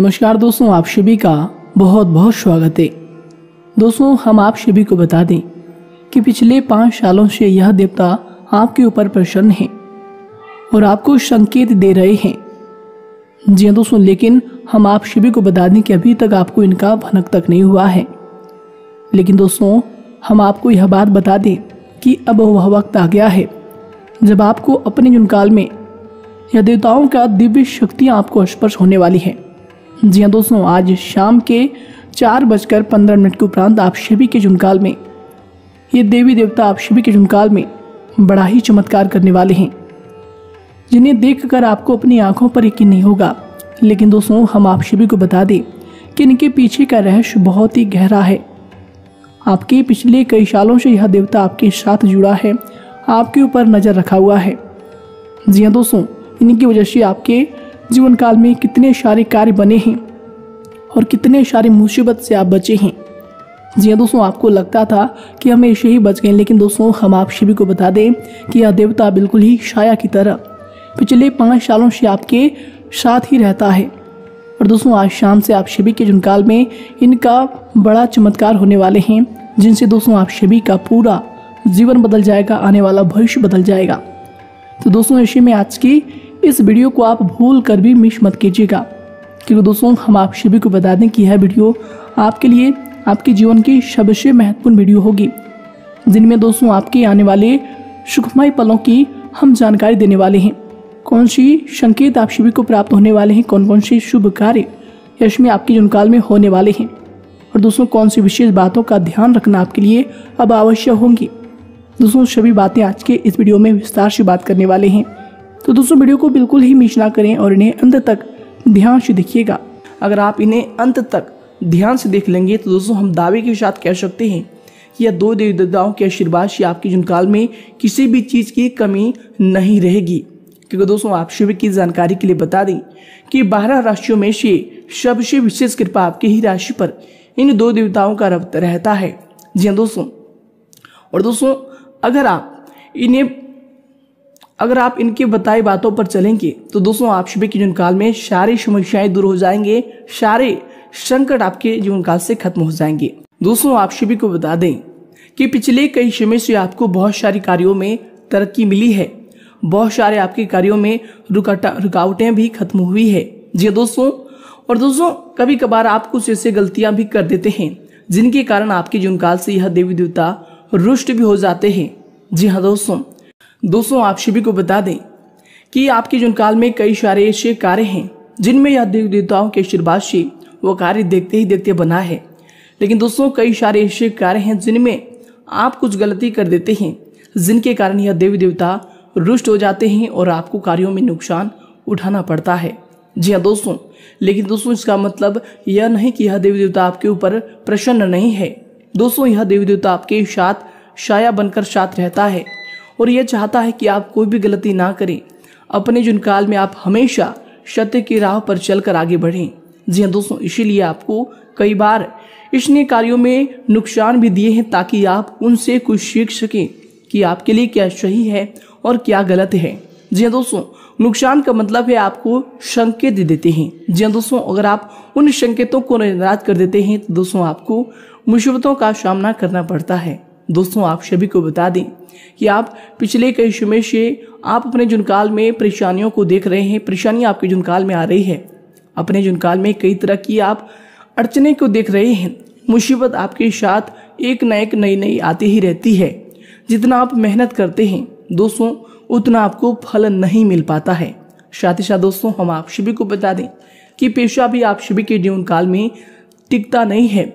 नमस्कार दोस्तों आप सभी का बहुत बहुत स्वागत है दोस्तों हम आप सभी को बता दें कि पिछले पाँच सालों से यह देवता आपके ऊपर प्रसन्न है और आपको संकेत दे रहे हैं जी हाँ दोस्तों लेकिन हम आप सभी को बता दें कि अभी तक आपको इनका भनक तक नहीं हुआ है लेकिन दोस्तों हम आपको यह बात बता दें कि अब वह वक्त आ गया है जब आपको अपने जुनकाल में यह देवताओं का दिव्य शक्तियाँ आपको स्पर्श होने वाली है जी हाँ दोस्तों आज शाम के चार बजकर पंद्रह मिनट के उपरांत आप सभी के झुनकाल में ये देवी देवता आप सभी के झुनकाल में बड़ा ही चमत्कार करने वाले हैं जिन्हें देखकर आपको अपनी आंखों पर यकीन नहीं होगा लेकिन दोस्तों हम आप सभी को बता दें कि इनके पीछे का रहस्य बहुत ही गहरा है आपके पिछले कई सालों से यह देवता आपके साथ जुड़ा है आपके ऊपर नज़र रखा हुआ है जी हाँ दोस्तों इनकी वजह से आपके जीवन काल में कितने सारे कार्य बने हैं और कितने सारे मुसीबत से आप बचे हैं जी हाँ दोस्तों आपको लगता था कि हम ऐसे ही बच गए लेकिन दोस्तों हम आप सभी को बता दें कि यह देवता बिल्कुल ही छाया की तरह पिछले पाँच सालों से आपके साथ ही रहता है और दोस्तों आज शाम से आप सभी के जुनकाल में इनका बड़ा चमत्कार होने वाले हैं जिनसे दोस्तों आप सभी का पूरा जीवन बदल जाएगा आने वाला भविष्य बदल जाएगा तो दोस्तों ऐसे में आज की इस वीडियो को आप भूल कर भी मिस मत कीजिएगा क्योंकि दोस्तों हम आप सभी को बता दें कि यह वीडियो आपके लिए आपके जीवन की सबसे महत्वपूर्ण वीडियो होगी जिनमें दोस्तों आपके आने वाले सुखमय पलों की हम जानकारी देने वाले हैं कौन सी संकेत आप सभी को प्राप्त होने वाले हैं कौन कौन से शुभ कार्य यश में आपके जुनकाल में होने वाले हैं और दोस्तों कौन सी विशेष बातों का ध्यान रखना आपके लिए अब आवश्यक होंगी दोस्तों सभी बातें आज के इस वीडियो में विस्तार से बात करने वाले हैं तो दोस्तों वीडियो को बिल्कुल ही मिस ना करें और इन्हें अंत तक ध्यान से देखिएगा अगर आप इन्हें अंत तक ध्यान से देख लेंगे तो दोस्तों हम दावे के साथ कह सकते हैं कि यह दो देवी देवताओं के आशीर्वाद से आपके जुनकाल में किसी भी चीज़ की कमी नहीं रहेगी क्योंकि दोस्तों आप शिव की जानकारी के लिए बता दें कि बारह राशियों में से सबसे विशेष कृपा आपकी ही राशि पर इन दो देवताओं का रब रहता है जी हाँ दोस्तों और दोस्तों अगर आप इन्हें अगर आप इनकी बताई बातों पर चलेंगे तो दोस्तों आप सभी के जीवन काल में सारी समस्याएं दूर हो जाएंगे सारे संकट आपके जीवन काल से खत्म हो जाएंगे दोस्तों आप सभी को बता दें कि पिछले कई समय से आपको बहुत सारी कार्यों में तरक्की मिली है बहुत सारे आपके कार्यों में रुका रुकावटें भी खत्म हुई है जी हाँ दोस्तों और दोस्तों कभी कभार आप कुछ ऐसे गलतियां भी कर देते हैं जिनके कारण आपके जीवन काल से यह देवी देवता रुष्ट भी हो जाते हैं जी हाँ दोस्तों दोस्तों आप सभी को बता दें कि आपके जनकाल में कई सारे ऐसे कार्य हैं जिनमें यह देवी देवताओं के आशीर्वाद से वो कार्य देखते ही देखते बना है लेकिन दोस्तों कई सारे ऐसे कार्य हैं जिनमें आप कुछ गलती कर देते हैं जिनके कारण यह देवी देवता रुष्ट हो जाते हैं और आपको कार्यों में नुकसान उठाना पड़ता है जी हाँ दोस्तों लेकिन दोस्तों इसका मतलब यह नहीं कि यह देवी देवता आपके ऊपर प्रसन्न नहीं है दोस्तों यह देवी देवता आपके साथ शाया बनकर साथ रहता है और यह चाहता है कि आप कोई भी गलती ना करें अपने जुनकाल में आप हमेशा सत्य की राह पर चलकर आगे बढ़ें जी हाँ दोस्तों इसीलिए आपको कई बार इसने कार्यों में नुकसान भी दिए हैं ताकि आप उनसे कुछ सीख सकें कि आपके लिए क्या सही है और क्या गलत है जी हाँ दोस्तों नुकसान का मतलब है आपको संकेत दे देते हैं जी हाँ दोस्तों अगर आप उन संकेतों को नजराज कर देते हैं तो दोस्तों आपको मुसीबतों का सामना करना पड़ता है दोस्तों आप सभी को बता दें कि आप पिछले कई समय से आप अपने जुनकाल में परेशानियों को देख रहे हैं परेशानियाँ आपके जुनकाल में आ रही है अपने जुनकाल में कई तरह की आप अड़चने को देख रहे हैं मुसीबत आपके साथ एक न एक नई नई आती ही रहती है जितना आप मेहनत करते हैं दोस्तों उतना आपको फल नहीं मिल पाता है साथ ही साथ दोस्तों हम आप सभी को बता दें कि पेशा भी आप सभी के जीवन काल में टिकता नहीं है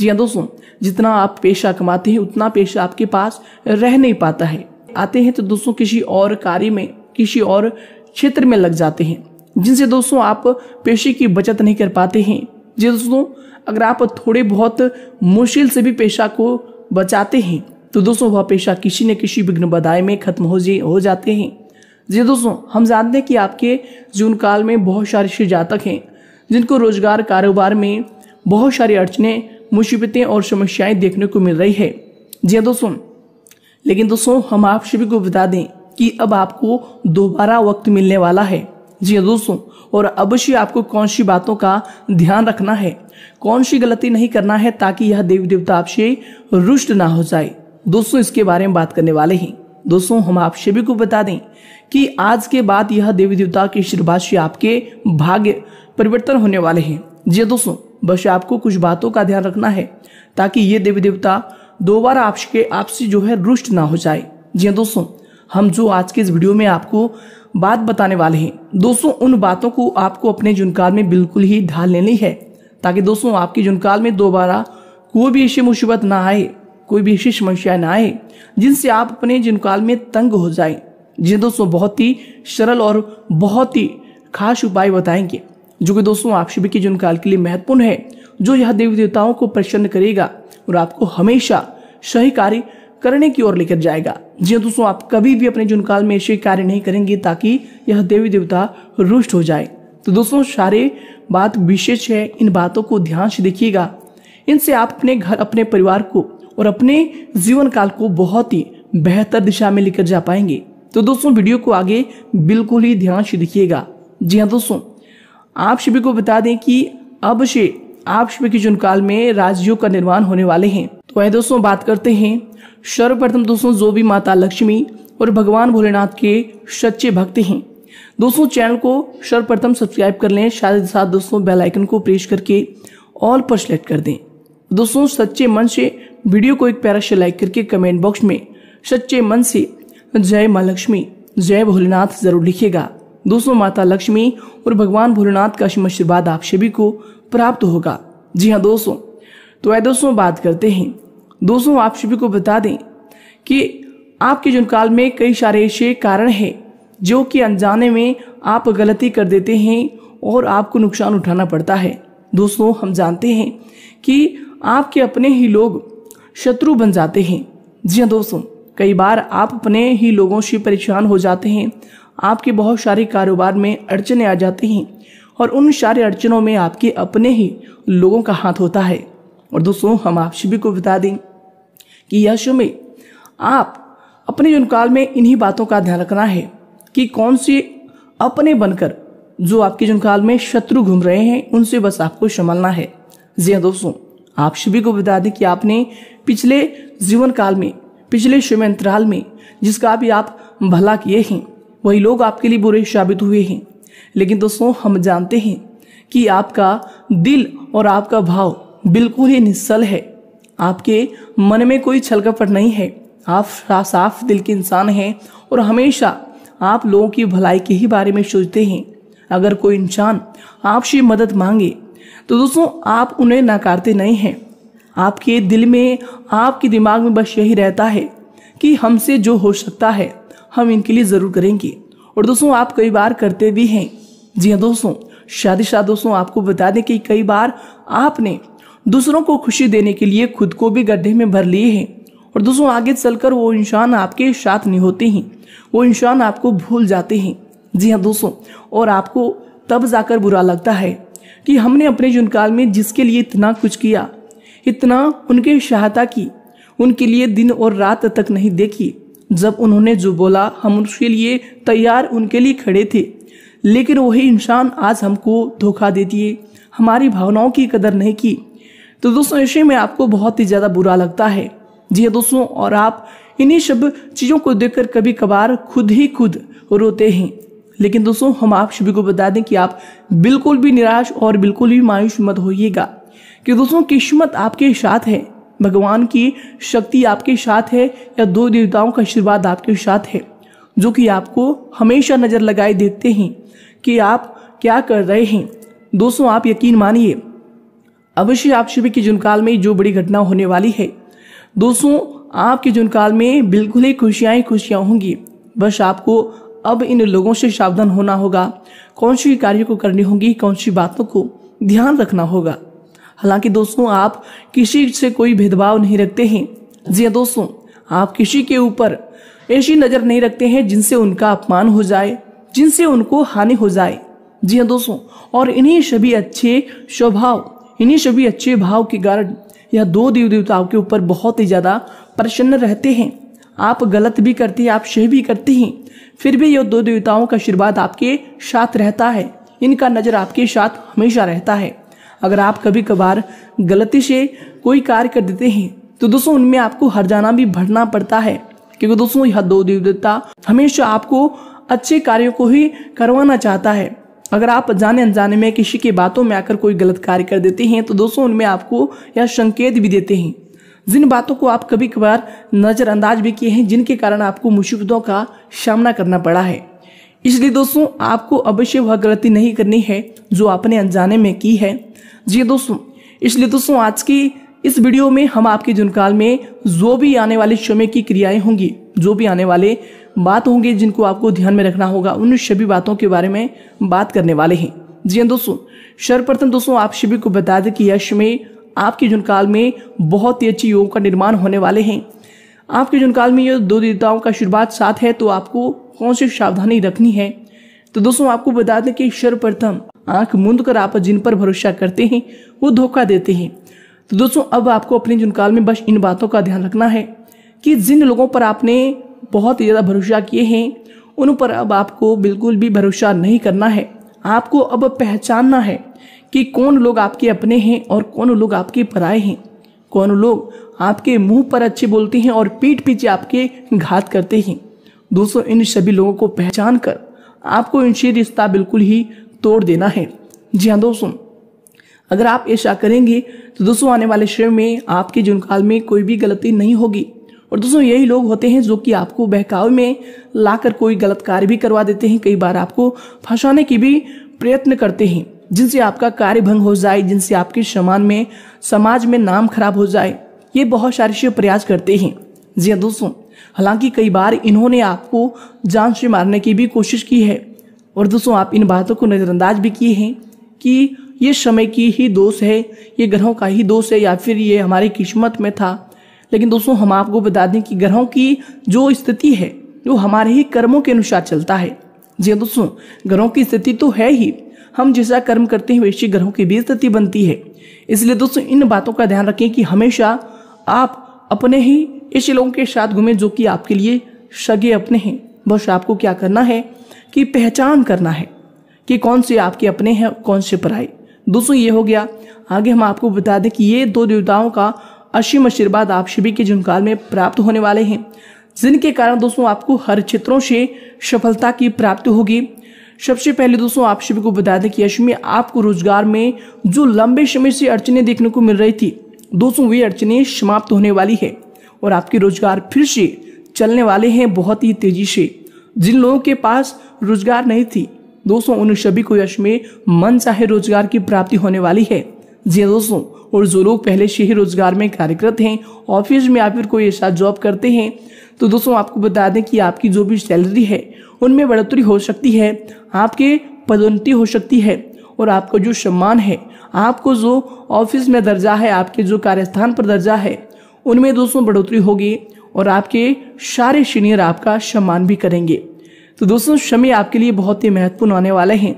जी हाँ दोस्तों जितना आप पेशा कमाते हैं उतना पेशा आपके पास रह नहीं पाता है आते हैं तो दोस्तों किसी और कार्य में किसी और क्षेत्र में लग जाते हैं जिनसे दोस्तों आप पेशे की बचत नहीं कर पाते हैं जी दोस्तों अगर आप थोड़े बहुत मुश्किल से भी पेशा को बचाते हैं तो दोस्तों वह पेशा किसी न किसी विघ्न बधाई में खत्म हो जी हो जाते हैं जी दोस्तों हम जानते हैं कि आपके जीवन काल में बहुत सारे जातक हैं जिनको रोजगार कारोबार में बहुत सारी अड़चने मुसीबतें और समस्याएं देखने को मिल रही है जी हाँ दोस्तों लेकिन दोस्तों हम आप सभी को बता दें कि अब आपको दोबारा वक्त मिलने वाला है जी हाँ दोस्तों और अवश्य आपको कौन सी बातों का ध्यान रखना है कौन सी गलती नहीं करना है ताकि यह देवी देवता आपसे रुष्ट ना हो जाए दोस्तों इसके बारे में बात करने वाले हैं दोस्तों हम आप सभी को बता दें कि आज के बाद यह देवी देवता के आशीर्वाद से आपके भाग्य परिवर्तन होने वाले हैं जी हाँ दोस्तों बस आपको कुछ बातों का ध्यान रखना है ताकि ये देवी देवता दोबारा आपके आपसे जो है रुष्ट ना हो जाए जी हाँ दोस्तों हम जो आज के इस वीडियो में आपको बात बताने वाले हैं दोस्तों उन बातों को आपको अपने जुनकाल में बिल्कुल ही ढाल लेनी है ताकि दोस्तों आपके जुनकाल में दोबारा कोई भी ऐसी मुसीबत ना आए कोई भी ऐसी समस्या ना आए जिनसे आप अपने जुनकाल में तंग हो जाए जी हाँ दोस्तों बहुत ही सरल और बहुत ही खास उपाय बताएंगे जो कि दोस्तों आप सभी के जीवन काल के लिए महत्वपूर्ण है जो यह देवी देवताओं को प्रसन्न करेगा और आपको हमेशा सही कार्य करने की ओर लेकर जाएगा जी हाँ दोस्तों आप कभी भी अपने जीवन काल में ऐसे कार्य नहीं करेंगे ताकि यह देवी देवता रुष्ट हो जाए तो दोस्तों सारे बात विशेष है इन बातों को ध्यान से देखिएगा इनसे आप अपने घर अपने परिवार को और अपने जीवन काल को बहुत ही बेहतर दिशा में लेकर जा पाएंगे तो दोस्तों वीडियो को आगे बिल्कुल ही ध्यान से देखिएगा जी हाँ दोस्तों आप सभी को बता दें कि अब से आप सभी के जुनकाल में राजयोग का निर्माण होने वाले हैं तो वह दोस्तों बात करते हैं सर्वप्रथम दोस्तों जो भी माता लक्ष्मी और भगवान भोलेनाथ के सच्चे भक्त हैं दोस्तों चैनल को सर्वप्रथम सब्सक्राइब कर लें साथ साथ दोस्तों बेल आइकन को प्रेस करके ऑल पर सेलेक्ट कर दें दोस्तों सच्चे मन से वीडियो को एक प्यारा से लाइक करके कमेंट बॉक्स में सच्चे मन से जय माँ लक्ष्मी जय भोलेनाथ जरूर लिखिएगा दोस्तों माता लक्ष्मी और भगवान भोलेनाथ का आशीर्वाद आप सभी को प्राप्त होगा जी हाँ दोस्तों तो आए दोस्तों बात करते हैं दोस्तों आप सभी को बता दें कि आपके जन्म काल में कई सारे ऐसे कारण हैं जो कि अनजाने में आप गलती कर देते हैं और आपको नुकसान उठाना पड़ता है दोस्तों हम जानते हैं कि आपके अपने ही लोग शत्रु बन जाते हैं जी हाँ दोस्तों कई बार आप अपने ही लोगों से परेशान हो जाते हैं आपके बहुत सारे कारोबार में अड़चने आ जाती हैं और उन सारे अड़चनों में आपके अपने ही लोगों का हाथ होता है और दोस्तों हम आप सभी को बता दें कि यह में आप अपने जन्म में इन्हीं बातों का ध्यान रखना है कि कौन से अपने बनकर जो आपके जन्म में शत्रु घूम रहे हैं उनसे बस आपको संभालना है जी हाँ दोस्तों आप सभी को बता दें कि आपने पिछले जीवन काल में पिछले समय अंतराल में जिसका भी आप भला किए हैं वही लोग आपके लिए बुरे साबित हुए हैं लेकिन दोस्तों हम जानते हैं कि आपका दिल और आपका भाव बिल्कुल ही निस्सल है आपके मन में कोई छलकपट नहीं है आप साफ दिल के इंसान हैं और हमेशा आप लोगों की भलाई के ही बारे में सोचते हैं अगर कोई इंसान आपसे मदद मांगे तो दोस्तों आप उन्हें नकारते नहीं हैं आपके दिल में आपके दिमाग में बस यही रहता है कि हमसे जो हो सकता है हम इनके लिए ज़रूर करेंगे और दोस्तों आप कई बार करते भी हैं जी हाँ दोस्तों शाह दोस्तों आपको बता दें कि कई बार आपने दूसरों को खुशी देने के लिए खुद को भी गड्ढे में भर लिए हैं और दोस्तों आगे चलकर वो इंसान आपके साथ नहीं होते हैं वो इंसान आपको भूल जाते हैं जी हाँ दोस्तों और आपको तब जाकर बुरा लगता है कि हमने अपने जुनकाल में जिसके लिए इतना कुछ किया इतना उनके सहायता की उनके लिए दिन और रात तक नहीं देखी जब उन्होंने जो बोला हम उसके लिए तैयार उनके लिए खड़े थे लेकिन वही इंसान आज हमको धोखा दे दिए हमारी भावनाओं की कदर नहीं की तो दोस्तों ऐसे में आपको बहुत ही ज़्यादा बुरा लगता है जी हाँ दोस्तों और आप इन्हीं सब चीज़ों को देखकर कभी कभार खुद ही खुद रोते हैं लेकिन दोस्तों हम आप सभी को बता दें कि आप बिल्कुल भी निराश और बिल्कुल भी मायूस मत होइएगा कि दोस्तों किस्मत आपके साथ है भगवान की शक्ति आपके साथ है या दो देवताओं का आशीर्वाद आपके साथ है जो कि आपको हमेशा नज़र लगाए देखते हैं कि आप क्या कर रहे हैं दोस्तों आप यकीन मानिए अवश्य आप शिविर के जुनकाल में जो बड़ी घटना होने वाली है दोस्तों आपके जुनकाल में बिल्कुल ही खुशियाँ ही खुशियाँ होंगी बस आपको अब इन लोगों से सावधान होना होगा कौन सी कार्यों को करनी होगी कौन सी बातों को ध्यान रखना होगा हालांकि दोस्तों आप किसी से कोई भेदभाव नहीं रखते हैं जी हाँ दोस्तों आप किसी के ऊपर ऐसी नज़र नहीं रखते हैं जिनसे उनका अपमान हो जाए जिनसे उनको हानि हो जाए जी हाँ दोस्तों और इन्हीं सभी अच्छे स्वभाव इन्हीं सभी अच्छे भाव के कारण यह दो देव देवताओं के ऊपर बहुत ही ज़्यादा प्रसन्न रहते हैं आप गलत भी करते हैं आप सही भी करते हैं फिर भी यह दो देवताओं का आशीर्वाद आपके साथ रहता है इनका नज़र आपके साथ हमेशा रहता है अगर आप कभी कभार गलती से कोई कार्य कर देते हैं तो दोस्तों उनमें आपको हर जाना भी भरना पड़ता है क्योंकि दोस्तों यह दो देवता हमेशा आपको अच्छे कार्यों को ही करवाना चाहता है अगर आप जाने अनजाने में किसी की बातों में आकर कोई गलत कार्य कर देते हैं तो दोस्तों उनमें आपको यह संकेत भी देते हैं जिन बातों को आप कभी कभार नज़रअंदाज भी किए हैं जिनके कारण आपको मुसीबतों का सामना करना पड़ा है इसलिए दोस्तों आपको अवश्य वह गलती नहीं करनी है जो आपने अनजाने में की है जी दोस्तों इसलिए दोस्तों आज की इस वीडियो में हम आपके जुनकाल में जो भी आने वाले समय की क्रियाएं होंगी जो भी आने वाले बात होंगे जिनको आपको ध्यान में रखना होगा उन सभी बातों के बारे में बात करने वाले हैं जी हाँ दोस्तों सर्वप्रथम दोस्तों आप सभी को बता दें कि यह समय आपके जुनकाल में बहुत ही अच्छी योग का निर्माण होने वाले हैं आपके जुनकाल में ये दो देवताओं का शुरुआत साथ है तो आपको कौन सी सावधानी रखनी है तो दोस्तों आपको बता दें कि सर्वप्रथम आंख मूंद कर आप जिन पर भरोसा करते हैं वो धोखा देते हैं तो दोस्तों अब आपको अपने जुनकाल में बस इन बातों का ध्यान रखना है कि जिन लोगों पर आपने बहुत ज़्यादा भरोसा किए हैं उन पर अब आपको बिल्कुल भी भरोसा नहीं करना है आपको अब पहचानना है कि कौन लोग आपके अपने हैं और कौन लोग आपके पराए हैं कौन लोग आपके मुंह पर अच्छे बोलते हैं और पीठ पीछे आपके घात करते हैं दोस्तों इन सभी लोगों को पहचान कर आपको इनसे रिश्ता बिल्कुल ही तोड़ देना है जी हाँ दोस्तों अगर आप ऐसा करेंगे तो दोस्तों आने वाले शेयर में आपके जुनकाल में कोई भी गलती नहीं होगी और दोस्तों यही लोग होते हैं जो कि आपको बहकावे में लाकर कोई गलत कार्य भी करवा देते हैं कई बार आपको फंसाने की भी प्रयत्न करते हैं जिनसे आपका कार्य भंग हो जाए जिनसे आपके समान में समाज में नाम खराब हो जाए ये बहुत सारे प्रयास करते हैं जी हाँ दोस्तों हालांकि कई बार इन्होंने आपको जान से मारने की भी कोशिश की है और दोस्तों आप इन बातों को नज़रअंदाज भी किए हैं कि ये समय की ही दोष है ये ग्रहों का ही दोष है या फिर ये हमारी किस्मत में था लेकिन दोस्तों हम आपको बता दें कि ग्रहों की जो स्थिति है वो हमारे ही कर्मों के अनुसार चलता है जी हाँ दोस्तों ग्रहों की स्थिति तो है ही हम जैसा कर्म करते हैं वैसी ग्रहों की भी स्थिति बनती है इसलिए दोस्तों इन बातों का ध्यान रखें कि हमेशा आप अपने ही ऐसे लोगों के साथ घूमें जो कि आपके लिए सगे अपने हैं बस आपको क्या करना है कि पहचान करना है कि कौन से आपके अपने हैं कौन से पराए दोस्तों ये हो गया आगे हम आपको बता दें कि ये दो देवताओं का असीम आशीर्वाद आप सभी के जुनकाल में प्राप्त होने वाले हैं जिनके कारण दोस्तों आपको हर क्षेत्रों से सफलता की प्राप्ति होगी सबसे पहले दोस्तों आप सभी को बता दें कि यश में आपको रोजगार में जो लंबे समय से अड़चने देखने को मिल रही थी दोस्तों वे अड़चने समाप्त होने वाली है और आपके रोजगार फिर से चलने वाले हैं बहुत ही तेजी से जिन लोगों के पास रोजगार नहीं थी दोस्तों उन सभी को यश में मन चाहे रोजगार की प्राप्ति होने वाली है जी हाँ दोस्तों और जो लोग पहले से ही रोजगार में कार्यरत हैं ऑफिस में या फिर कोई ऐसा जॉब करते हैं तो दोस्तों आपको बता दें कि आपकी जो भी सैलरी है उनमें बढ़ोतरी हो सकती है आपके पदोन्नति हो सकती है और आपका जो सम्मान है आपको जो ऑफिस में दर्जा है आपके जो कार्यस्थान पर दर्जा है उनमें दोस्तों बढ़ोतरी होगी और आपके सारे सीनियर आपका सम्मान भी करेंगे तो दोस्तों समय आपके लिए बहुत ही महत्वपूर्ण आने वाले हैं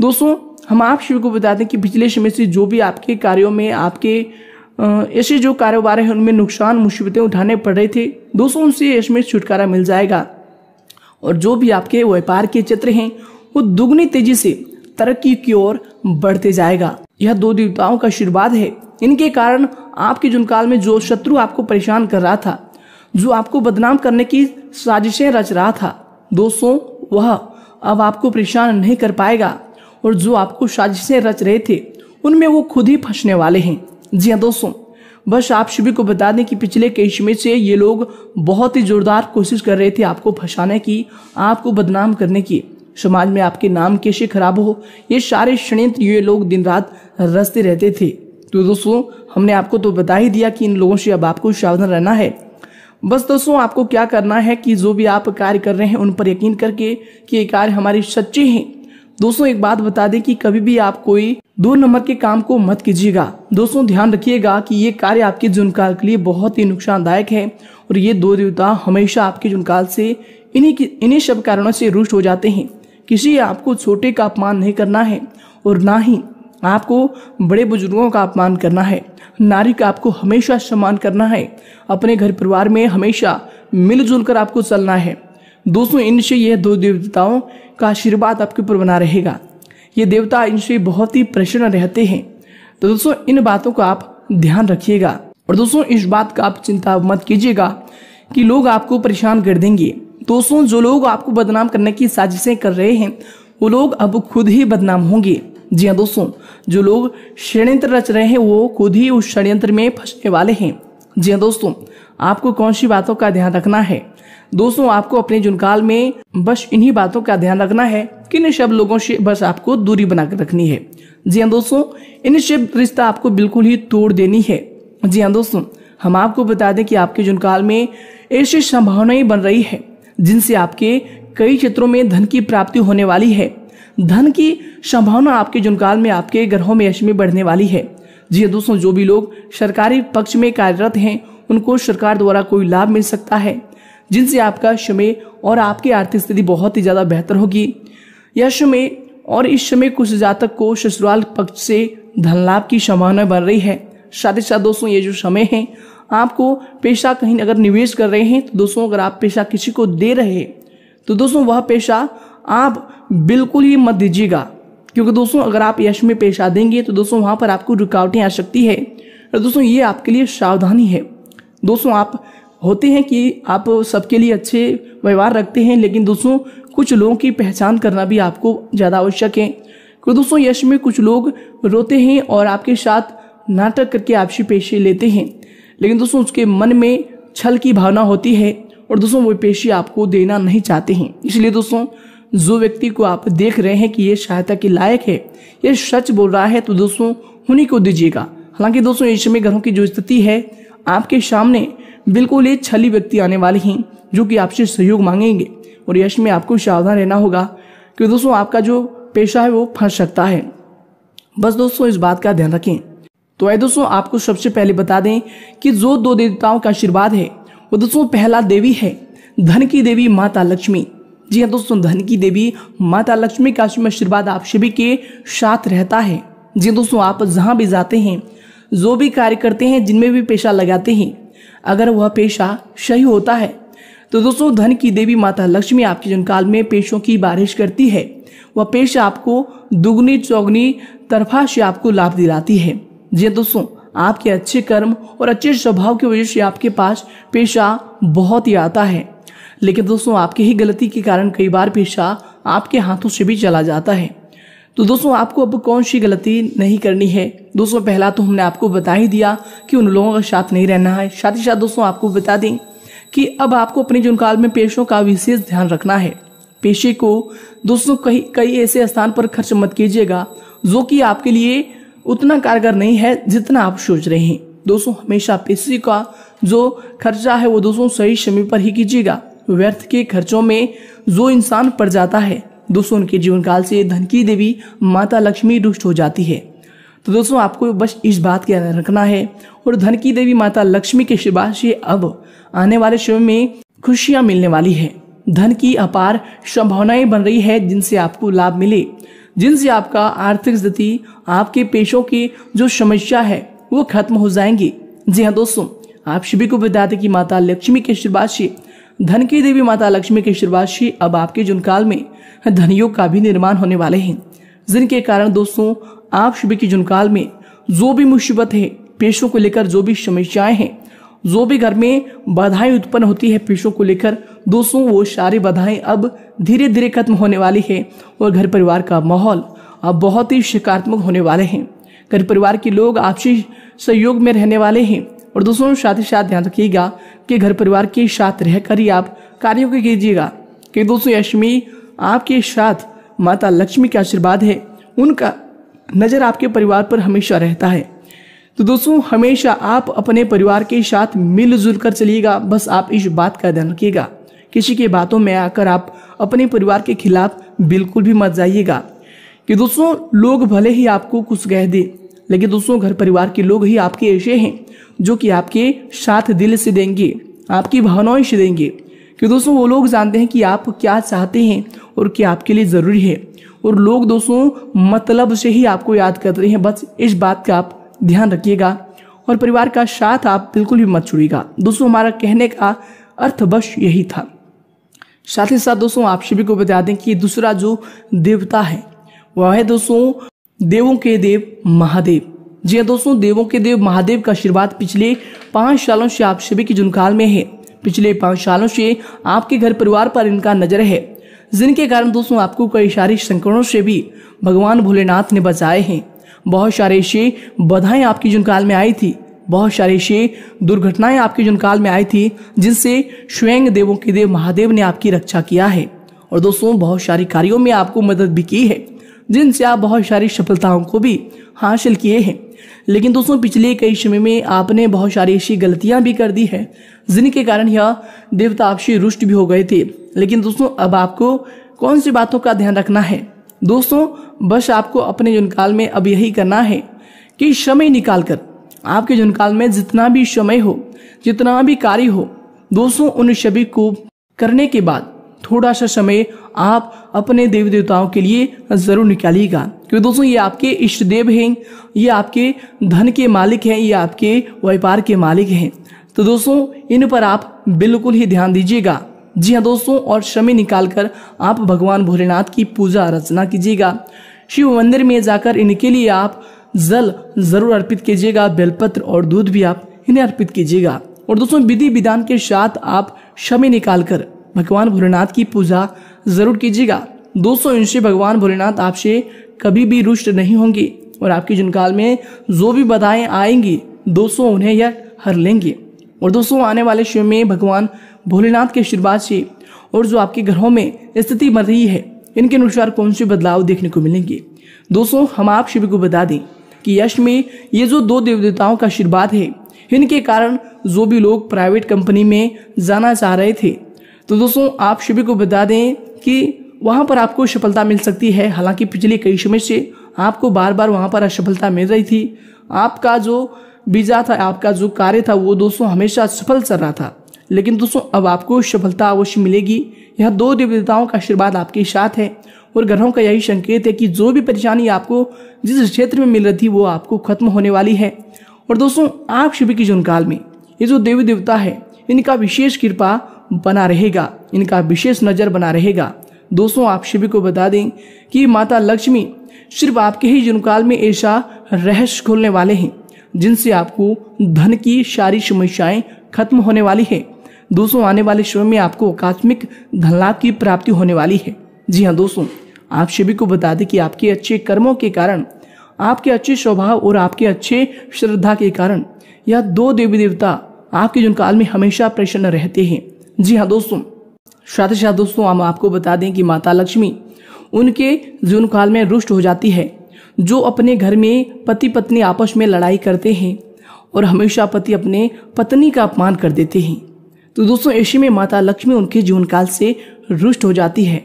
दोस्तों हम आप सभी को बता दें कि पिछले समय से जो भी आपके कार्यों में आपके ऐसे जो कारोबार हैं उनमें नुकसान मुसीबतें उठाने पड़ रहे थे दोस्तों उनसे इसमें छुटकारा मिल जाएगा और जो भी आपके व्यापार के क्षेत्र हैं वो दुगनी तेजी से तरक्की की ओर बढ़ते जाएगा यह दो देवताओं का आशीर्वाद है इनके कारण आपके जुनकाल में जो शत्रु आपको परेशान कर रहा था जो आपको बदनाम करने की साजिशें रच रहा था दोस्तों वह अब आपको परेशान नहीं कर पाएगा और जो आपको साजिशें रच रहे थे उनमें वो खुद ही फंसने वाले हैं जी हाँ दोस्तों बस आप सभी को बता दें कि पिछले कई समय से ये लोग बहुत ही जोरदार कोशिश कर रहे थे आपको फंसाने की आपको बदनाम करने की समाज में आपके नाम कैसे खराब हो ये सारे षड्यंत्र ये लोग दिन रात रसते रहते थे तो दोस्तों हमने आपको तो बता ही दिया कि इन लोगों से अब आपको सावधान रहना है बस दोस्तों आपको क्या करना है कि जो भी आप कार्य कर रहे हैं उन पर यकीन करके कि ये कार्य हमारे सच्चे हैं दोस्तों एक बात बता दें कि कभी भी आप कोई दो नंबर के काम को मत कीजिएगा दोस्तों ध्यान रखिएगा कि ये कार्य आपके जुनकाल के लिए बहुत ही नुकसानदायक है और ये दो देवता हमेशा आपके जुनकाल से इन्हीं इन्हीं सब कारणों से रुष्ट हो जाते हैं किसी आपको छोटे का अपमान नहीं करना है और ना ही आपको बड़े बुजुर्गों का अपमान करना है नारी का आपको हमेशा सम्मान करना है अपने घर परिवार में हमेशा मिलजुल कर आपको चलना है दोस्तों इनसे यह दो देवताओं का आशीर्वाद आपके ऊपर बना रहेगा ये देवता इनसे बहुत ही प्रसन्न रहते हैं तो दोस्तों इन बातों का आप ध्यान रखिएगा और दोस्तों इस बात का आप चिंता मत कीजिएगा कि लोग आपको परेशान कर देंगे दोस्तों जो लोग आपको बदनाम करने की साजिशें कर रहे हैं वो लोग अब खुद ही बदनाम होंगे जी हाँ दोस्तों जो लोग षड्यंत्र रच रहे हैं वो खुद ही उस षड्यंत्र में फंसने वाले हैं जी हाँ दोस्तों आपको कौन सी बातों का ध्यान रखना है दोस्तों आपको अपने जुनकाल में बस इन्हीं बातों का ध्यान रखना है कि इन शब्द लोगों से बस आपको दूरी बनाकर रखनी है जी हाँ दोस्तों इन शब्द रिश्ता आपको बिल्कुल ही तोड़ देनी है जी हाँ दोस्तों हम आपको बता दें कि आपके जुनकाल में ऐसी संभावनाएं बन रही है जिनसे आपके कई क्षेत्रों में धन की प्राप्ति होने वाली है धन की संभावना आपके जुनकाल में आपके ग्रहों में यश बढ़ने वाली है जी हाँ दोस्तों जो भी लोग सरकारी पक्ष में कार्यरत हैं उनको सरकार द्वारा कोई लाभ मिल सकता है जिनसे आपका समय और आपकी आर्थिक स्थिति बहुत ही ज़्यादा बेहतर होगी यह समय और इस समय कुछ जातक को ससुराल पक्ष से धन लाभ की संभावना बन रही है साथ ही साथ दोस्तों ये जो समय है आपको पेशा कहीं अगर निवेश कर रहे हैं तो दोस्तों अगर आप पेशा किसी को दे रहे हैं तो दोस्तों वह पेशा आप बिल्कुल ही मत दीजिएगा क्योंकि दोस्तों अगर आप यश में पेशा देंगे तो दोस्तों वहाँ पर आपको रुकावटें आ सकती है और दोस्तों ये आपके लिए सावधानी है दोस्तों आप होते हैं कि आप सबके लिए अच्छे व्यवहार रखते हैं लेकिन दोस्तों कुछ लोगों की पहचान करना भी आपको ज़्यादा आवश्यक है क्योंकि दोस्तों यश में कुछ लोग रोते हैं और आपके साथ नाटक करके आपसी पेशे लेते हैं लेकिन दोस्तों उसके मन में छल की भावना होती है और दोस्तों वो पेशी आपको देना नहीं चाहते हैं इसलिए दोस्तों जो व्यक्ति को आप देख रहे हैं कि ये सहायता के लायक है ये सच बोल रहा है तो दोस्तों उन्हीं को दीजिएगा हालांकि दोस्तों इस समय घरों की जो स्थिति है आपके सामने बिल्कुल ये छली व्यक्ति आने वाले हैं जो कि आपसे सहयोग मांगेंगे और यश में आपको सावधान रहना होगा कि दोस्तों आपका जो पेशा है वो फंस सकता है बस दोस्तों इस बात का ध्यान रखें तो आए दोस्तों आपको सबसे पहले बता दें कि जो दो देवताओं का आशीर्वाद है वो दोस्तों पहला देवी है धन की देवी माता लक्ष्मी जी हाँ दोस्तों धन की देवी माता लक्ष्मी का आशीर्वाद आप सभी के साथ रहता है जी हाँ दोस्तों आप जहाँ भी जाते हैं जो भी कार्य करते हैं जिनमें भी पेशा लगाते हैं अगर वह पेशा सही होता है तो दोस्तों धन की देवी माता लक्ष्मी आपके जनकाल में पेशों की बारिश करती है वह पेशा आपको दुगनी चौगनी तरफा से आपको लाभ दिलाती है जी हाँ, दोस्तों आपके अच्छे कर्म और अच्छे स्वभाव की वजह से आपके पास पेशा बहुत ही आता है लेकिन दोस्तों आपकी ही गलती के कारण कई बार पेशा आपके हाथों से भी चला जाता है तो दोस्तों आपको अब कौन सी गलती नहीं करनी है दोस्तों पहला तो हमने आपको बता ही दिया कि उन लोगों का साथ नहीं रहना है साथ ही साथ दोस्तों आपको बता दें कि अब आपको अपने जीवन में पेशों का विशेष ध्यान रखना है पेशे को दोस्तों कई कई ऐसे स्थान पर खर्च मत कीजिएगा जो कि आपके लिए उतना कारगर नहीं है जितना आप सोच रहे हैं दोस्तों हमेशा पैसे का जो खर्चा है वो दोस्तों सही समय पर ही कीजिएगा व्यर्थ के खर्चों में जो इंसान पड़ जाता है दोस्तों उनके जीवन काल से धन की देवी माता लक्ष्मी रुष्ट हो जाती है तो दोस्तों आपको बस इस बात का रखना है और धन की देवी माता लक्ष्मी के आशीर्वाद से अब आने वाले समय में खुशियां मिलने वाली है धन की अपार संभावनाएं बन रही है जिनसे आपको लाभ मिले जिनसे आपका आर्थिक स्थिति आपके पेशों की जो समस्या है वो खत्म हो जाएंगी जी हाँ दोस्तों आप सभी को दें की माता लक्ष्मी के आशीर्वाद से धन की देवी माता लक्ष्मी के आशीर्वाद से अब आपके जुनकाल में धनियों का भी निर्माण होने वाले हैं जिनके कारण दोस्तों आप सभी के जुनकाल में जो भी मुसीबत है पेशों को लेकर जो भी समस्याएं हैं जो भी घर में बाधाएं उत्पन्न होती है पेशों को लेकर दोस्तों वो सारी बाधाएं अब धीरे धीरे खत्म होने वाली है और घर परिवार का माहौल अब बहुत ही सकारात्मक होने वाले हैं घर परिवार के लोग आपसी सहयोग में रहने वाले हैं और दोस्तों साथ ही साथ ध्यान रखिएगा कि घर परिवार के साथ रहकर ही आप कार्यों को कीजिएगा कि दोस्तों यशमी आपके साथ माता लक्ष्मी का आशीर्वाद है उनका नज़र आपके परिवार पर हमेशा रहता है तो दोस्तों हमेशा आप अपने परिवार के साथ मिलजुल कर चलिएगा बस आप इस बात का ध्यान रखिएगा किसी की बातों में आकर आप अपने परिवार के खिलाफ बिल्कुल भी मत जाइएगा कि दोस्तों लोग भले ही आपको कुछ कह दें लेकिन दोस्तों घर परिवार के लोग ही आपके ऐसे हैं जो कि आपके साथ दिल से देंगे आपकी भावनाएं से देंगे कि दोस्तों वो लोग जानते हैं कि आप क्या चाहते हैं और क्या आपके लिए ज़रूरी है और लोग दोस्तों मतलब से ही आपको याद कर रहे हैं बस इस बात का आप ध्यान रखिएगा और परिवार का साथ आप बिल्कुल भी मत छोड़िएगा दोस्तों हमारा कहने का अर्थ बस यही था साथ ही साथ दोस्तों आप सभी को बता दें कि दूसरा जो देवता है वह है दोस्तों देवों के देव महादेव जी हाँ दोस्तों देवों के देव महादेव का आशीर्वाद पिछले पाँच सालों से आप सभी की जुनकाल में है पिछले पाँच सालों से आपके घर परिवार पर इनका नजर है जिनके कारण दोस्तों आपको कई सारे संकटों से भी भगवान भोलेनाथ ने बचाए हैं बहुत सारे ऐसी बाधाएं आपकी जीवन काल में आई थी बहुत सारी ऐसी दुर्घटनाएं आपके जीवन काल में आई थी जिनसे स्वयं देवों के देव महादेव ने आपकी रक्षा किया है और दोस्तों बहुत सारी कार्यों में आपको मदद भी की है जिनसे आप बहुत सारी सफलताओं को भी हासिल किए हैं लेकिन दोस्तों पिछले कई समय में आपने बहुत सारी ऐसी गलतियां भी कर दी है जिनके कारण यह देवता आपसे रुष्ट भी हो गए थे लेकिन दोस्तों अब आपको कौन सी बातों का ध्यान रखना है दोस्तों बस आपको अपने जुनकाल में अब यही करना है कि समय निकाल कर आपके जुनकाल में जितना भी समय हो जितना भी कार्य हो दोस्तों उन सभी को करने के बाद थोड़ा सा समय आप अपने देवी देवताओं के लिए ज़रूर निकालिएगा क्योंकि दोस्तों ये आपके इष्ट देव हैं ये आपके धन के मालिक हैं ये आपके व्यापार के मालिक हैं तो दोस्तों इन पर आप बिल्कुल ही ध्यान दीजिएगा जी हाँ दोस्तों और समय निकालकर आप भगवान भोलेनाथ की पूजा अर्चना कीजिएगा शिव मंदिर में जाकर इनके लिए आप जल जरूर अर्पित कीजिएगा बेलपत्र और दूध भी आप इन्हें अर्पित कीजिएगा और दोस्तों विधि विधान के साथ आप समय निकालकर भगवान भोलेनाथ की पूजा जरूर कीजिएगा दोस्तों इनसे भगवान भोलेनाथ आपसे कभी भी रुष्ट नहीं होंगे और आपके जुनकाल में जो भी बधाएं आएंगी दोस्तों उन्हें यह हर लेंगे और दोस्तों आने वाले शिव में भगवान भोलेनाथ के आशीर्वाद से और जो आपके घरों में स्थिति बन रही है इनके अनुसार कौन से बदलाव देखने को मिलेंगे दोस्तों हम आप शिव को बता दें कि यश में ये जो दो देव देवताओं का आशीर्वाद है इनके कारण जो भी लोग प्राइवेट कंपनी में जाना चाह रहे थे तो दोस्तों आप सभी को बता दें कि वहाँ पर आपको सफलता मिल सकती है हालांकि पिछले कई समय से आपको बार बार वहाँ पर असफलता मिल रही थी आपका जो वीजा था आपका जो कार्य था वो दोस्तों हमेशा सफल चल रहा था लेकिन दोस्तों अब आपको सफलता अवश्य मिलेगी यह दो देवी देवताओं का आशीर्वाद आपके साथ है और ग्रहों का यही संकेत है कि जो भी परेशानी आपको जिस क्षेत्र में मिल रही थी वो आपको खत्म होने वाली है और दोस्तों आप शिव की जुनकाल में ये जो देवी देवता है इनका विशेष कृपा बना रहेगा इनका विशेष नज़र बना रहेगा दोस्तों आप शिव को बता दें कि माता लक्ष्मी सिर्फ आपके ही जुनकाल में ऐसा रहस्य खोलने वाले हैं जिनसे आपको धन की सारी समस्याएं खत्म होने वाली है दोस्तों आने वाले समय में आपको आकस्मिक धनलाभ की प्राप्ति होने वाली है जी हाँ दोस्तों आप सभी को बता दें कि आपके अच्छे कर्मों के कारण आपके अच्छे स्वभाव और आपके अच्छे श्रद्धा के कारण यह दो देवी देवता आपके जन्म काल में हमेशा प्रसन्न रहते हैं जी हाँ दोस्तों साथ ही साथ दोस्तों हम आपको बता दें कि माता लक्ष्मी उनके जीवन काल में रुष्ट हो जाती है जो अपने घर में पति पत्नी आपस में लड़ाई करते हैं और हमेशा पति अपने पत्नी का अपमान कर देते हैं तो दोस्तों ऐसे में माता लक्ष्मी उनके जीवन काल से रुष्ट हो जाती है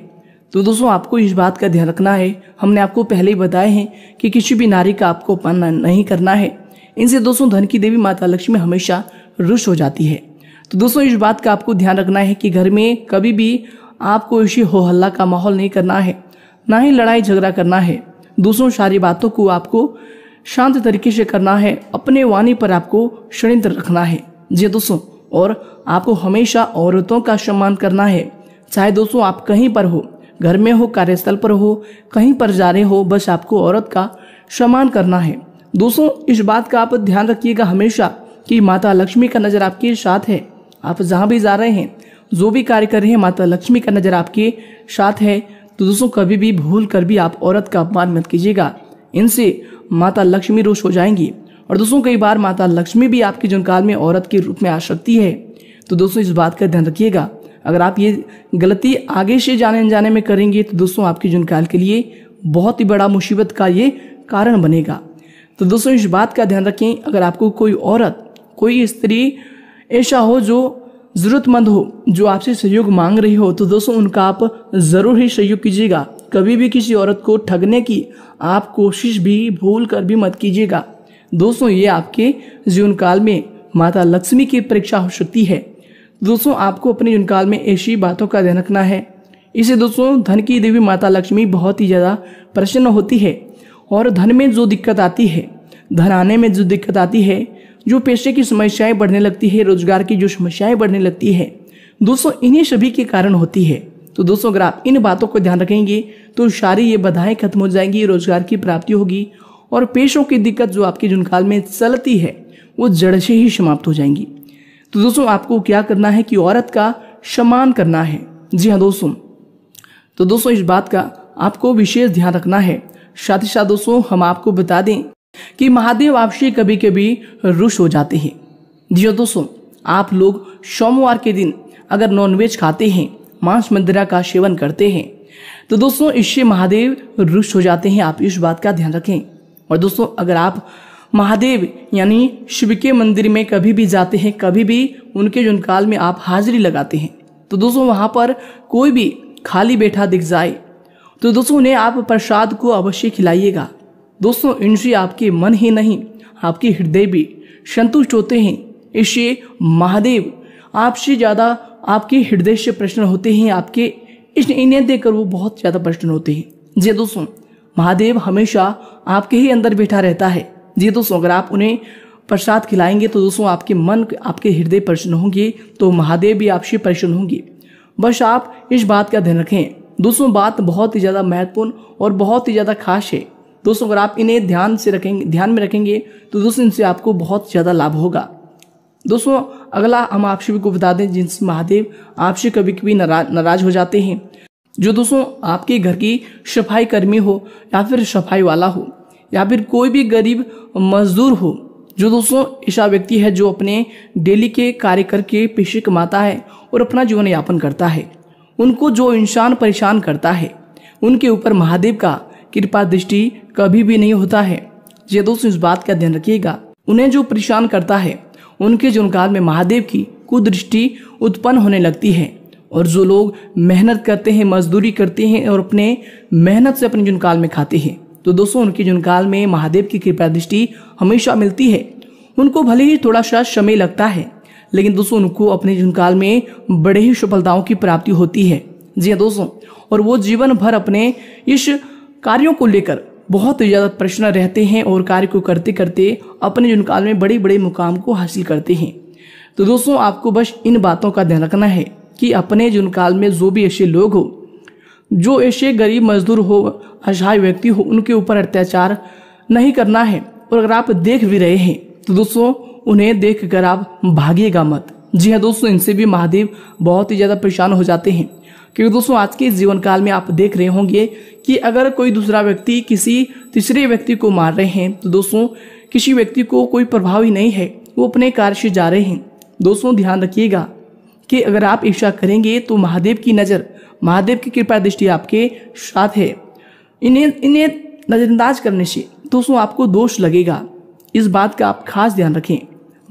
तो दोस्तों आपको इस बात का ध्यान रखना है हमने आपको पहले ही बताया है कि किसी भी नारी का आपको अपमान नहीं करना है इनसे दोस्तों धन की देवी माता लक्ष्मी हमेशा रुष्ट हो जाती है तो दोस्तों इस बात का आपको ध्यान रखना है कि घर में कभी भी आपको ऐसी हो हल्ला का माहौल नहीं करना है ना ही लड़ाई झगड़ा करना है दोस्तों सारी बातों को आपको शांत तरीके से करना है अपने वाणी पर आपको षणित्र रखना है जी दोस्तों और आपको हमेशा औरतों का सम्मान करना है चाहे दोस्तों आप कहीं पर हो घर में हो कार्यस्थल पर हो कहीं पर जा रहे हो बस आपको औरत का सम्मान करना है दोस्तों इस बात का आप ध्यान रखिएगा हमेशा कि माता लक्ष्मी का नज़र आपके साथ है आप जहाँ भी जा रहे हैं जो भी कार्य कर रहे हैं माता लक्ष्मी का नज़र आपके साथ है तो दोस्तों कभी भी भूल कर भी आप औरत का अपमान मत कीजिएगा इनसे माता लक्ष्मी रोष हो जाएंगी और दोस्तों कई बार माता लक्ष्मी भी आपके जनकाल में औरत के रूप में आ सकती है तो दोस्तों इस बात का ध्यान रखिएगा अगर आप ये गलती आगे से जाने अनजाने में करेंगे तो दोस्तों आपके जनकाल के लिए बहुत ही बड़ा मुसीबत का ये कारण बनेगा तो दोस्तों इस बात का ध्यान रखें अगर आपको कोई औरत कोई स्त्री ऐसा हो जो ज़रूरतमंद हो जो आपसे सहयोग मांग रही हो तो दोस्तों उनका आप ज़रूर ही सहयोग कीजिएगा कभी भी किसी औरत को ठगने की आप कोशिश भी भूल कर भी मत कीजिएगा दोस्तों ये आपके जीवन काल में माता लक्ष्मी की परीक्षा हो सकती है दोस्तों आपको अपने जीवन काल में ऐसी बातों का ध्यान रखना है इसे दोस्तों धन की देवी माता लक्ष्मी बहुत ही ज़्यादा प्रसन्न होती है और धन में जो दिक्कत आती है धन आने में जो दिक्कत आती है जो पेशे की समस्याएं बढ़ने लगती है रोजगार की जो समस्याएं बढ़ने लगती है दोस्तों इन्हीं सभी के कारण होती है तो दोस्तों अगर आप इन बातों को ध्यान रखेंगे तो सारी ये बधाएं खत्म हो जाएंगी रोजगार की प्राप्ति होगी और पेशों की दिक्कत जो आपके जुनखाल में चलती है वो जड़ से ही समाप्त हो जाएंगी तो दोस्तों आपको क्या करना है कि औरत का सम्मान करना है जी हाँ दोस्तों तो दोस्तों इस बात का आपको विशेष ध्यान रखना है साथ ही साथ दोस्तों हम आपको बता दें कि महादेव आपसे कभी कभी रुश हो जाते हैं जी हाँ दोस्तों आप लोग सोमवार के दिन अगर नॉनवेज खाते हैं मांस मंदिरा का सेवन करते हैं तो दोस्तों इससे महादेव रुष्ट हो जाते हैं आप इस बात का ध्यान रखें और दोस्तों अगर आप महादेव यानी शिव के मंदिर में कभी भी जाते हैं कभी भी उनके जुनकाल में आप हाजिरी लगाते हैं तो दोस्तों वहाँ पर कोई भी खाली बैठा दिख जाए तो दोस्तों उन्हें आप प्रसाद को अवश्य खिलाइएगा दोस्तों इनसे आपके मन ही नहीं आपके हृदय भी संतुष्ट होते हैं इससे महादेव आपसे ज़्यादा आपके हृदय से प्रश्न होते हैं आपके इस इन्हें देखकर वो बहुत ज़्यादा प्रश्न होते हैं जी दोस्तों महादेव हमेशा आपके ही अंदर बैठा रहता है जी दोस्तों अगर आप उन्हें प्रसाद खिलाएंगे तो दोस्तों आपके मन आपके हृदय प्रसन्न होंगे तो महादेव भी आपसे प्रसन्न होंगे बस आप इस बात का ध्यान रखें दोस्तों बात बहुत ही ज़्यादा महत्वपूर्ण और बहुत ही ज़्यादा खास है दोस्तों अगर आप इन्हें ध्यान से रखेंगे ध्यान में रखेंगे तो दोस्तों इनसे आपको बहुत ज़्यादा लाभ होगा दोस्तों अगला हम आपसे भी को बता दें जिनसे महादेव आपसे कभी कभी नाराज नाराज हो जाते हैं जो दोस्तों आपके घर की सफाई कर्मी हो या फिर सफाई वाला हो या फिर कोई भी गरीब मजदूर हो जो दोस्तों ऐसा व्यक्ति है जो अपने डेली के कार्य करके पेशे कमाता है और अपना जीवन यापन करता है उनको जो इंसान परेशान करता है उनके ऊपर महादेव का कृपा दृष्टि कभी भी नहीं होता है ये दोस्तों इस बात का ध्यान रखिएगा उन्हें जो परेशान करता है उनके जुनकाल में महादेव की कुदृष्टि उत्पन्न होने लगती है और जो लोग मेहनत करते हैं मजदूरी करते हैं और अपने मेहनत से अपने जुनकाल में खाते हैं तो दोस्तों उनके जुनकाल में महादेव की कृपा दृष्टि हमेशा मिलती है उनको भले ही थोड़ा सा समय लगता है लेकिन दोस्तों उनको अपने जुनकाल में बड़े ही सफलताओं की प्राप्ति होती है जी हाँ दोस्तों और वो जीवन भर अपने इस कार्यों को लेकर बहुत ज़्यादा प्रश्न रहते हैं और कार्य को करते करते अपने जुनकाल में बड़े बड़े मुकाम को हासिल करते हैं तो दोस्तों आपको बस इन बातों का ध्यान रखना है कि अपने जुनकाल में जो भी ऐसे लोग हो जो ऐसे गरीब मजदूर हो असहाय व्यक्ति हो उनके ऊपर अत्याचार नहीं करना है और अगर आप देख भी रहे हैं तो दोस्तों उन्हें देख कर आप भागिएगा मत जी हाँ दोस्तों इनसे भी महादेव बहुत ही ज़्यादा परेशान हो जाते हैं क्योंकि दोस्तों आज के जीवन काल में आप देख रहे होंगे कि अगर कोई दूसरा व्यक्ति किसी तीसरे व्यक्ति को मार रहे हैं तो दोस्तों किसी व्यक्ति को कोई प्रभाव ही नहीं है वो अपने कार्य से जा रहे हैं दोस्तों ध्यान रखिएगा कि अगर आप ईर्षा करेंगे तो महादेव की नज़र महादेव की कृपा दृष्टि आपके साथ है इन्हें इन्हें नज़रअंदाज करने से दोस्तों आपको दोष लगेगा इस बात का आप खास ध्यान रखें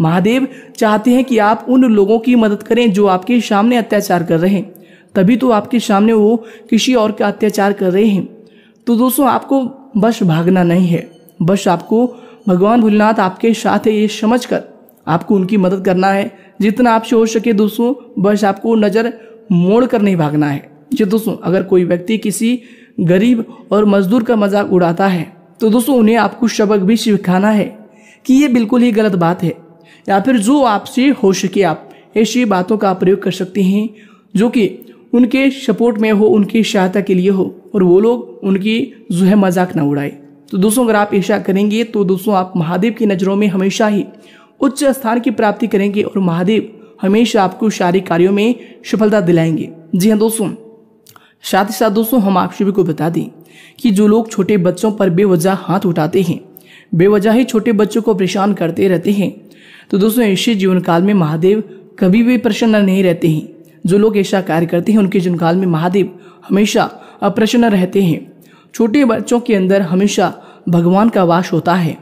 महादेव चाहते हैं कि आप उन लोगों की मदद करें जो आपके सामने अत्याचार कर रहे हैं तभी तो आपके सामने वो किसी और का अत्याचार कर रहे हैं तो दोस्तों आपको बस भागना नहीं है बस आपको भगवान भोलेनाथ आपके साथ है ये समझ कर आपको उनकी मदद करना है जितना आपसे हो सके दोस्तों बस आपको नज़र मोड़ कर नहीं भागना है जी दोस्तों अगर कोई व्यक्ति किसी गरीब और मजदूर का मजाक उड़ाता है तो दोस्तों उन्हें आपको सबक भी सिखाना है कि ये बिल्कुल ही गलत बात है या फिर जो आपसे हो सके आप ऐसी बातों का प्रयोग कर सकते हैं जो कि उनके सपोर्ट में हो उनकी सहायता के लिए हो और वो लोग उनकी जो है मजाक ना उड़ाए तो दोस्तों अगर आप ऐसा करेंगे तो दोस्तों आप महादेव की नज़रों में हमेशा ही उच्च स्थान की प्राप्ति करेंगे और महादेव हमेशा आपको सारे कार्यों में सफलता दिलाएंगे जी हाँ दोस्तों साथ ही साथ दोस्तों हम आप सभी को बता दें कि जो लोग छोटे बच्चों पर बेवजह हाथ उठाते हैं बेवजह ही छोटे बच्चों को परेशान करते रहते हैं तो दोस्तों ऐसे जीवन काल में महादेव कभी भी प्रसन्न नहीं रहते हैं जो लोग ऐसा कार्य करते हैं उनके जीवन काल में महादेव हमेशा अप्रसन्न रहते हैं छोटे बच्चों के अंदर हमेशा भगवान का वास होता है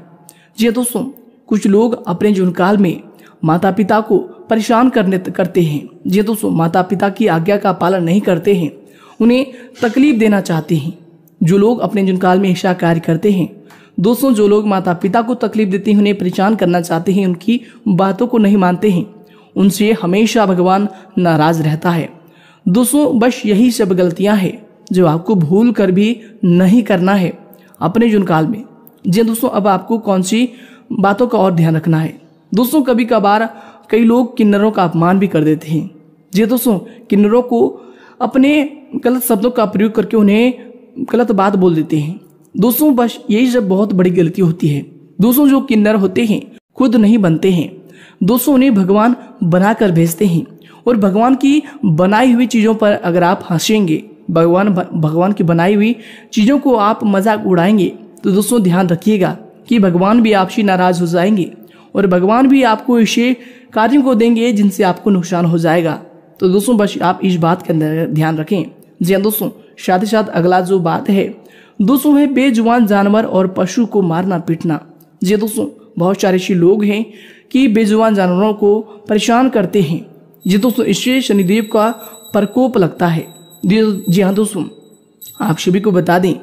जी हाँ दोस्तों कुछ लोग अपने जीवन काल में माता पिता को परेशान करने करते हैं ये दोस्तों माता पिता की आज्ञा का पालन नहीं करते हैं उन्हें तकलीफ देना चाहते हैं जो लोग अपने जीवन काल में ऐसा कार्य करते हैं दोस्तों जो लोग माता पिता को तकलीफ देते हैं उन्हें परेशान करना चाहते हैं उनकी बातों को नहीं मानते हैं उनसे हमेशा भगवान नाराज रहता है दोस्तों बस यही सब गलतियां हैं जो आपको भूल कर भी नहीं करना है अपने जुनकाल में जी दोस्तों अब आपको कौन सी बातों का और ध्यान रखना है दोस्तों कभी कभार कई लोग किन्नरों का अपमान भी कर देते हैं जी हाँ दोस्तों किन्नरों को अपने गलत शब्दों का प्रयोग करके उन्हें गलत बात बोल देते हैं दोस्तों बस यही जब बहुत बड़ी गलती होती है दोस्तों जो किन्नर होते हैं खुद नहीं बनते हैं दोस्तों उन्हें भगवान बनाकर भेजते हैं और भगवान की बनाई हुई चीज़ों पर अगर आप हंसेंगे भगवान भगवान की बनाई हुई चीज़ों को आप मजाक उड़ाएंगे तो दोस्तों ध्यान रखिएगा कि भगवान भी आपसे नाराज़ हो जाएंगे और भगवान भी आपको ऐसे कार्यों को देंगे जिनसे आपको नुकसान हो जाएगा तो दोस्तों बस आप इस बात के अंदर ध्यान रखें जी हाँ दोस्तों साथ ही साथ अगला जो बात है दोस्तों है बेजुबान जानवर और पशु को मारना पीटना जी हाँ दोस्तों बहुत सारे ऐसे लोग हैं कि बेजुबान जानवरों को परेशान करते हैं जी हाँ दोस्तों इससे शनिदेव का प्रकोप लगता है जी हाँ दोस्तों आप सभी को बता दें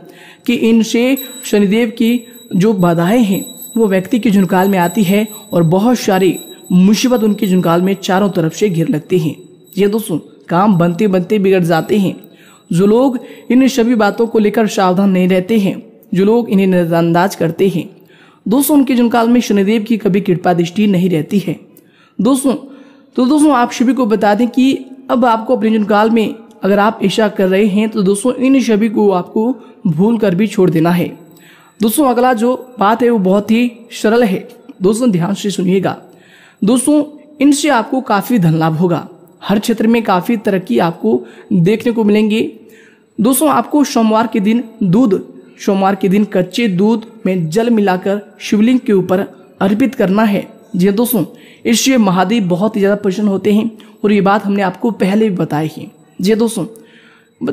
कि इनसे शनिदेव की जो बाधाएं हैं वो व्यक्ति की झुनकाल में आती है और बहुत सारी मुसीबत उनकी झुनकाल में चारों तरफ से घिर लगती है ये दोस्तों काम बनते बनते बिगड़ जाते हैं जो लोग इन सभी बातों को लेकर सावधान नहीं रहते हैं जो लोग इन्हें नजरअंदाज करते हैं दोस्तों उनके जुनकाल में शनिदेव की कभी कृपा दृष्टि नहीं रहती है दोस्तों तो दोस्तों आप सभी को बता दें कि अब आपको अपने जुनकाल में अगर आप ईशा कर रहे हैं तो दोस्तों इन सभी को आपको भूल कर भी छोड़ देना है दोस्तों अगला जो बात है वो बहुत ही सरल है दोस्तों ध्यान से सुनिएगा दोस्तों इनसे आपको काफ़ी धन लाभ होगा हर क्षेत्र में काफ़ी तरक्की आपको देखने को मिलेंगी दोस्तों आपको सोमवार के दिन दूध सोमवार के दिन कच्चे दूध में जल मिलाकर शिवलिंग के ऊपर अर्पित करना है जी हाँ, दोस्तों इससे महादेव बहुत ही ज़्यादा प्रसन्न होते हैं और ये बात हमने आपको पहले भी बताई है जी हाँ, दोस्तों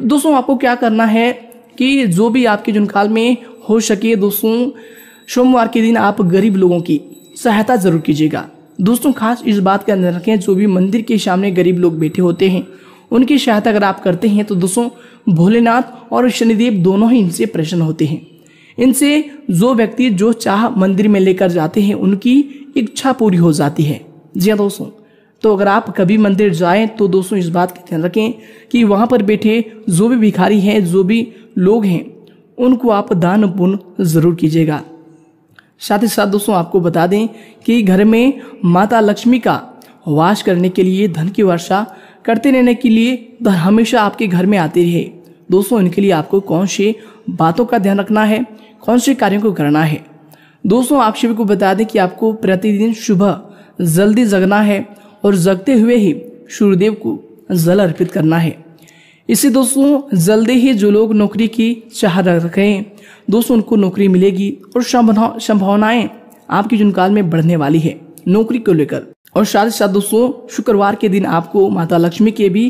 दोस्तों आपको क्या करना है कि जो भी आपके जुनकाल में हो सके दोस्तों सोमवार के दिन आप गरीब लोगों की सहायता जरूर कीजिएगा दोस्तों खास इस बात का ध्यान रखें जो भी मंदिर के सामने गरीब लोग बैठे होते हैं उनकी सहायता अगर आप करते हैं तो दोस्तों भोलेनाथ और शनिदेव दोनों ही इनसे प्रसन्न होते हैं इनसे जो व्यक्ति जो चाह मंदिर में लेकर जाते हैं उनकी इच्छा पूरी हो जाती है जी हाँ दोस्तों तो अगर आप कभी मंदिर जाएं तो दोस्तों इस बात का ध्यान रखें कि वहाँ पर बैठे जो भी भिखारी हैं जो भी लोग हैं उनको आप दान पुण्य ज़रूर कीजिएगा साथ ही साथ दोस्तों आपको बता दें कि घर में माता लक्ष्मी का वास करने के लिए धन की वर्षा करते रहने के लिए धन हमेशा आपके घर में आती रहे दोस्तों इनके लिए आपको कौन सी बातों का ध्यान रखना है कौन से कार्यों को करना है दोस्तों आप सभी को बता दें कि आपको प्रतिदिन सुबह जल्दी जगना है और जगते हुए ही सूर्यदेव को जल अर्पित करना है इससे दोस्तों जल्दी ही जो लोग नौकरी की चाह रखें दोस्तों उनको नौकरी मिलेगी और संभावनाएं आपकी जुनकाल में बढ़ने वाली है नौकरी को लेकर और साथ ही साथ दोस्तों शुक्रवार के दिन आपको माता लक्ष्मी के भी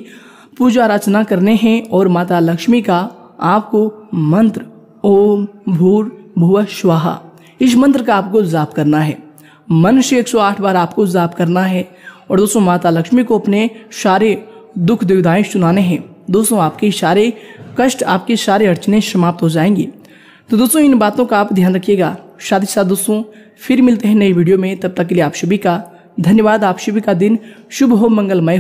पूजा अर्चना करने हैं और माता लक्ष्मी का आपको मंत्र ओम भूर भुव स्वाहा इस मंत्र का आपको जाप करना है मन से आठ बार आपको जाप करना है और दोस्तों माता लक्ष्मी को अपने सारे दुख दुविधाएं सुनाने हैं दोस्तों आपके सारे कष्ट आपके सारे अड़चने समाप्त हो जाएंगी तो दोस्तों इन बातों का आप ध्यान रखिएगा साथ ही साथ दोस्तों फिर मिलते हैं नई वीडियो में तब तक के लिए आप सभी का धन्यवाद आप सभी का दिन शुभ हो मंगलमय